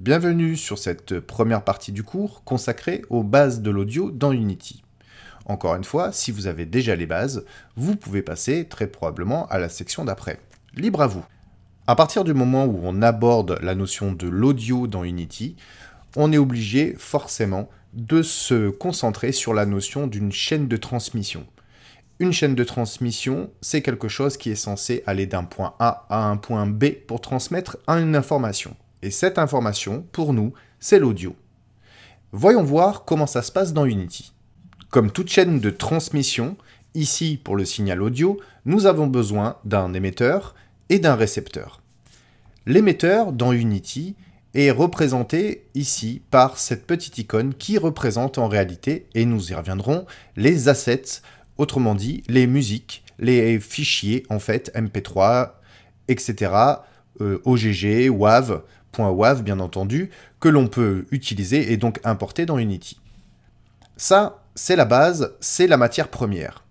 Bienvenue sur cette première partie du cours consacrée aux bases de l'audio dans Unity. Encore une fois, si vous avez déjà les bases, vous pouvez passer très probablement à la section d'après. Libre à vous. À partir du moment où on aborde la notion de l'audio dans Unity, on est obligé forcément de se concentrer sur la notion d'une chaîne de transmission. Une chaîne de transmission, c'est quelque chose qui est censé aller d'un point A à un point B pour transmettre une information. Et cette information, pour nous, c'est l'audio. Voyons voir comment ça se passe dans Unity. Comme toute chaîne de transmission, ici pour le signal audio, nous avons besoin d'un émetteur et d'un récepteur. L'émetteur dans Unity est représenté ici par cette petite icône qui représente en réalité, et nous y reviendrons, les assets, autrement dit les musiques, les fichiers en fait, MP3, etc., euh, OGG, WAV, .wav bien entendu, que l'on peut utiliser et donc importer dans Unity. Ça, c'est la base, c'est la matière première.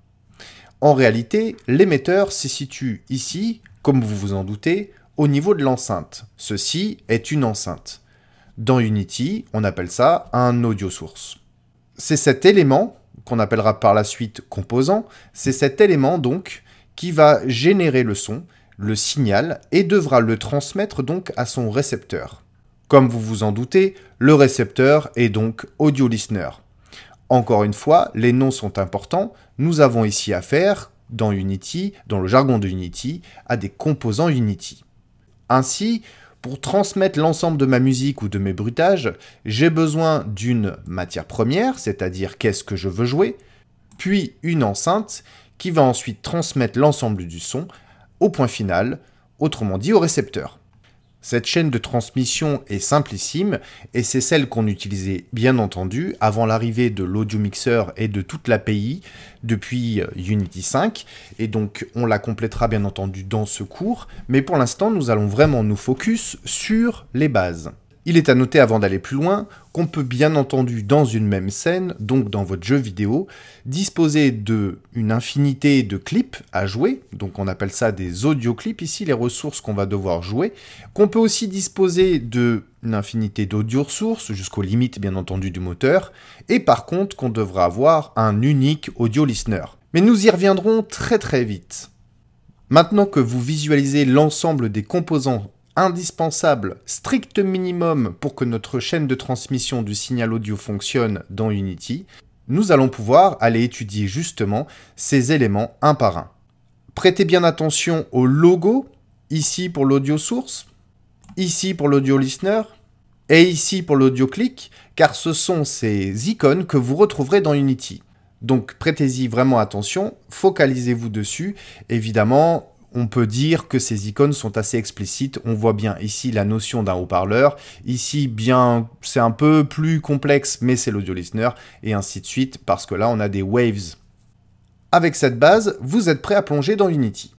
En réalité, l'émetteur se situe ici, comme vous vous en doutez, au niveau de l'enceinte. Ceci est une enceinte. Dans Unity, on appelle ça un audio source. C'est cet élément, qu'on appellera par la suite composant, c'est cet élément donc qui va générer le son le signal et devra le transmettre donc à son récepteur. Comme vous vous en doutez, le récepteur est donc audio listener. Encore une fois, les noms sont importants. Nous avons ici affaire, dans Unity, dans le jargon de Unity, à des composants Unity. Ainsi, pour transmettre l'ensemble de ma musique ou de mes bruitages, j'ai besoin d'une matière première, c'est-à-dire qu'est-ce que je veux jouer, puis une enceinte qui va ensuite transmettre l'ensemble du son au point final, autrement dit au récepteur. Cette chaîne de transmission est simplissime et c'est celle qu'on utilisait bien entendu avant l'arrivée de l'audio mixeur et de toute l'API depuis euh, Unity 5 et donc on la complétera bien entendu dans ce cours mais pour l'instant nous allons vraiment nous focus sur les bases. Il est à noter avant d'aller plus loin qu'on peut bien entendu dans une même scène, donc dans votre jeu vidéo, disposer de une infinité de clips à jouer, donc on appelle ça des audio clips ici, les ressources qu'on va devoir jouer, qu'on peut aussi disposer de infinité d'audio ressources jusqu'aux limites bien entendu du moteur, et par contre qu'on devra avoir un unique audio listener. Mais nous y reviendrons très très vite. Maintenant que vous visualisez l'ensemble des composants indispensable, strict minimum pour que notre chaîne de transmission du signal audio fonctionne dans Unity, nous allons pouvoir aller étudier justement ces éléments un par un. Prêtez bien attention au logo, ici pour l'audio source, ici pour l'audio listener, et ici pour l'audio click, car ce sont ces icônes que vous retrouverez dans Unity. Donc prêtez-y vraiment attention, focalisez-vous dessus. Évidemment, on peut dire que ces icônes sont assez explicites. On voit bien ici la notion d'un haut-parleur. Ici, bien, c'est un peu plus complexe, mais c'est l'audio listener, et ainsi de suite, parce que là, on a des waves. Avec cette base, vous êtes prêt à plonger dans Unity.